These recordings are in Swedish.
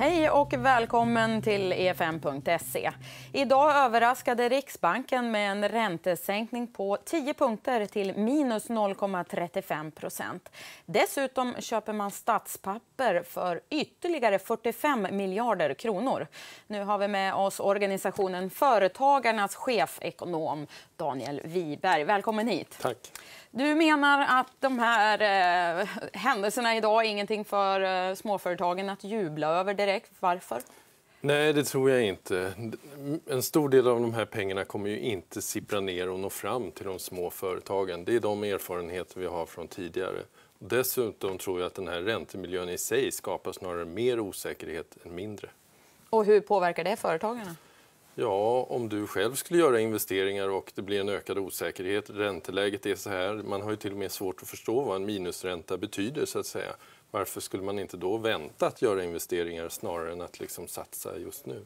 Hej och välkommen till EFN.se. Idag överraskade Riksbanken med en räntesänkning på 10 punkter till minus 0,35 Dessutom köper man statspapper för ytterligare 45 miljarder kronor. Nu har vi med oss organisationen Företagarnas chefekonom Daniel Wiberg. Välkommen hit. Tack. Du menar att de här eh, händelserna idag är ingenting för eh, småföretagen att jubla över. Erik, varför? Nej, det tror jag inte. En stor del av de här pengarna kommer ju inte sippra ner och nå fram till de små företagen. Det är de erfarenheter vi har från tidigare. Dessutom tror jag att den här räntemiljön i sig skapar snarare mer osäkerhet än mindre. Och hur påverkar det företagarna? Ja, om du själv skulle göra investeringar och det blir en ökad osäkerhet, ränteläget är så här, man har ju till och med svårt att förstå vad en minusränta betyder så att säga. Varför skulle man inte då vänta att göra investeringar snarare än att liksom satsa just nu?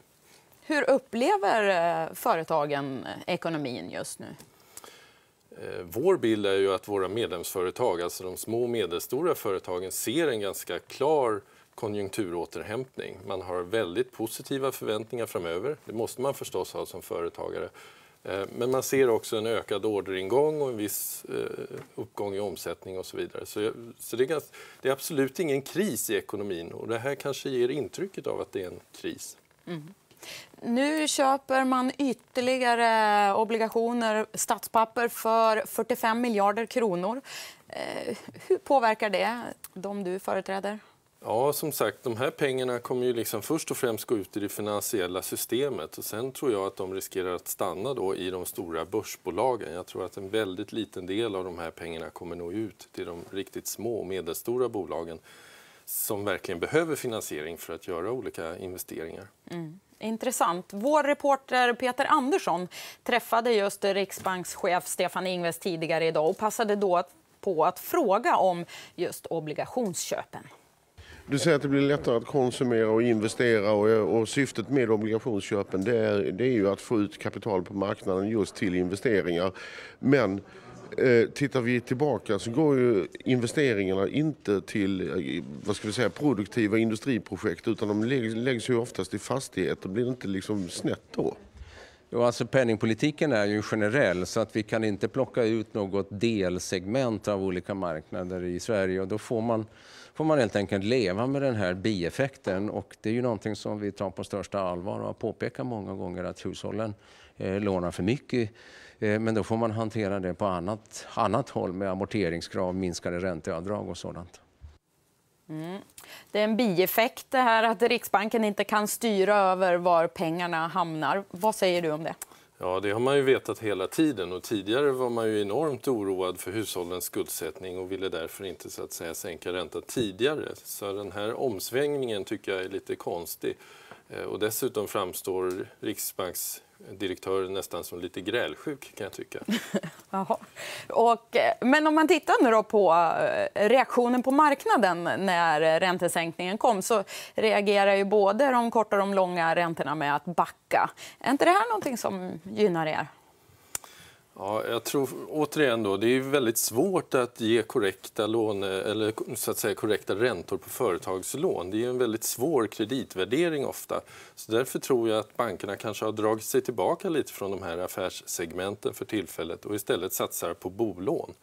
Hur upplever eh, företagen eh, ekonomin just nu? Eh, vår bild är ju att våra medlemsföretag, alltså de små och medelstora företagen, ser en ganska klar konjunkturåterhämtning. Man har väldigt positiva förväntningar framöver. Det måste man förstås ha som företagare. Eh, men man ser också en ökad orderingång och en viss eh, uppgång i omsättning och så vidare. Så, det, är ganska, det, är absolut ingen kris i ekonomin och det här kanske ger intrycket av att det är en kris. Mm. Nu köper man ytterligare obligationer, statspapper, för 45 miljarder kronor. Eh, hur påverkar det de du företräder? Ja, som sagt, de här pengarna kommer ju liksom först och främst gå ut i det finansiella systemet och sen tror jag att de riskerar att stanna då i de stora börsbolagen. Jag tror att en väldigt liten del av de här pengarna kommer nå ut till de riktigt små och medelstora bolagen som verkligen behöver finansiering för att göra olika investeringar. Mm. Intressant. Vår reporter Peter Andersson träffade just riksbankschef Stefan Ingves tidigare idag och passade då på att fråga om just obligationsköpen. Du säger att det blir lättare att konsumera och investera och, och syftet med obligationsköpen det är, det är ju att få ut kapital på marknaden just till investeringar. Men eh, tittar vi tillbaka så går ju investeringarna inte till eh, vad ska vi säga, produktiva industriprojekt utan de läggs ju oftast i fastigheter. Blir det inte liksom snett då? Jo, alltså penningpolitiken är ju generell så att vi kan inte plocka ut något delsegment av olika marknader i Sverige och då får man, får man helt enkelt leva med den här bieffekten och det är ju någonting som vi tar på största allvar och har påpekat många gånger att hushållen eh, lånar för mycket eh, men då får man hantera det på annat, annat håll med amorteringskrav, minskade ränteavdrag och sådant. Mm. Det är en bieffekt det här att Riksbanken inte kan styra över var pengarna hamnar. Vad säger du om det? Ja, det har man ju vetat hela tiden och tidigare var man ju enormt oroad för hushållens skuldsättning och ville därför inte så att säga sänka räntan tidigare. Så den här omsvängningen tycker jag är lite konstig. Eh, och dessutom framstår riksbanksdirektören nästan som lite grälsjuk, kan jag tycka. Jaha. Och, eh, men om man tittar nu på eh, reaktionen på marknaden när räntesänkningen kom så reagerar ju både de korta och de långa räntorna med att backa. Är inte det här någonting som gynnar er? Ja, jag tror återigen då, det är väldigt svårt att ge korrekta, lån, eller, så att säga, korrekta räntor på företagslån. Det är en väldigt svår kreditvärdering ofta. Så därför tror jag att bankerna kanske har dragit sig tillbaka lite från de här affärssegmenten för tillfället och istället satsar på bolån.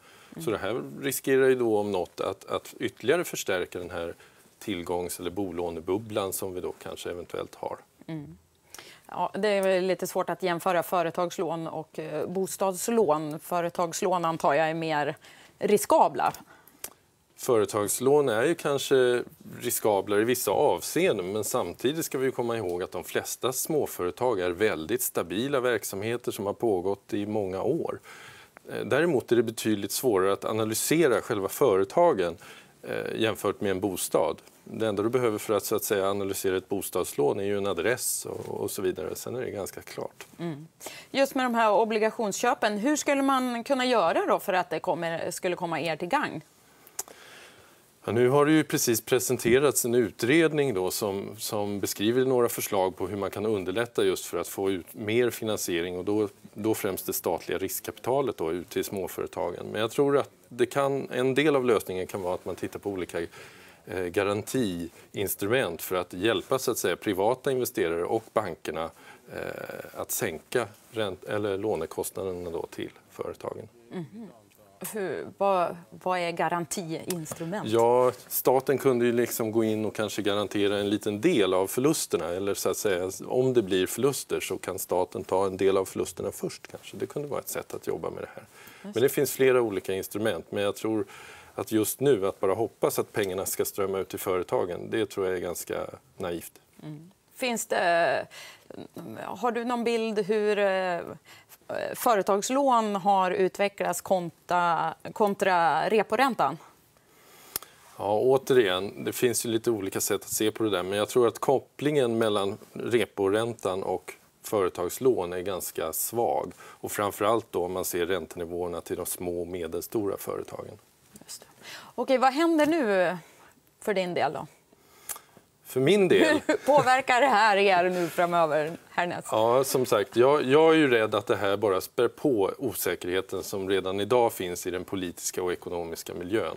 Så det här riskerar ju då om något att, att ytterligare förstärka den här tillgångs eller bolånebubblan som vi då kanske eventuellt har. Mm. Ja, det är lite svårt att jämföra företagslån och eh, bostadslån. Företagslån antar jag är mer riskabla. Företagslån är ju kanske riskabla i vissa avseenden men samtidigt ska vi komma ihåg att de flesta småföretag är väldigt stabila verksamheter som har pågått i många år. Eh, däremot är det betydligt svårare att analysera själva företagen Eh, jämfört med en bostad. Det enda du behöver för att, så att säga, analysera ett bostadslån är ju en adress och, och så vidare. Sen är det ganska klart. Mm. Just med de här obligationsköpen, hur skulle man kunna göra då för att det kommer, skulle komma er till gagn? Ja, nu har det ju precis presenterats en utredning då som, som beskriver några förslag på hur man kan underlätta just för att få ut mer finansiering och då, då främst det statliga riskkapitalet då, ut till småföretagen. Men jag tror att det kan, en del av lösningen kan vara att man tittar på olika eh, garantiinstrument för att hjälpa så att säga, privata investerare och bankerna eh, att sänka ränt- eller lånekostnaderna då till företagen. Mm-hmm hur, vad, vad, är garantiinstrument? Ja, staten kunde ju liksom gå in och kanske garantera en liten del av förlusterna. Eller så att säga, om det blir förluster så kan staten ta en del av förlusterna först. kanske. Det kunde vara ett sätt att jobba med det här. Men det finns flera olika instrument. Men jag tror att just nu, att bara hoppas att pengarna ska strömma ut till företagen, det tror jag är ganska naivt. Mm. Finns det har du någon bild hur eh, företagslån har utvecklats kontra, kontra reporäntan? Ja, återigen, det finns ju lite olika sätt att se på det där. Men jag tror att kopplingen mellan reporäntan och företagslån är ganska svag. Och framförallt då om man ser räntenivåerna till de små och medelstora företagen. Just det. Okej, vad händer nu för din del? då? för min del... Hur påverkar det här er nu framöver? Härnäst? Ja, som sagt, jag, jag är ju rädd att det här bara spär på osäkerheten som redan idag finns i den politiska och ekonomiska miljön.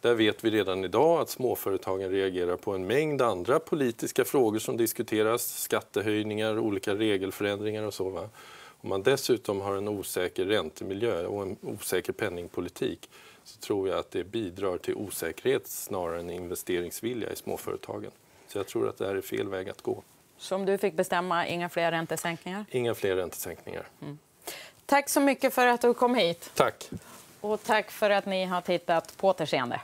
Där vet vi redan idag att småföretagen reagerar på en mängd andra politiska frågor som diskuteras, skattehöjningar, olika regelförändringar och så. Va? Om man dessutom har en osäker räntemiljö och en osäker penningpolitik så tror jag att det bidrar till osäkerhet snarare än investeringsvilja i småföretagen. Så jag tror att det här är fel väg att gå. Så om du fick bestämma, inga fler räntesänkningar? Inga fler räntesänkningar. Mm. Tack så mycket för att du kom hit. Tack. Och tack för att ni har tittat på återseende.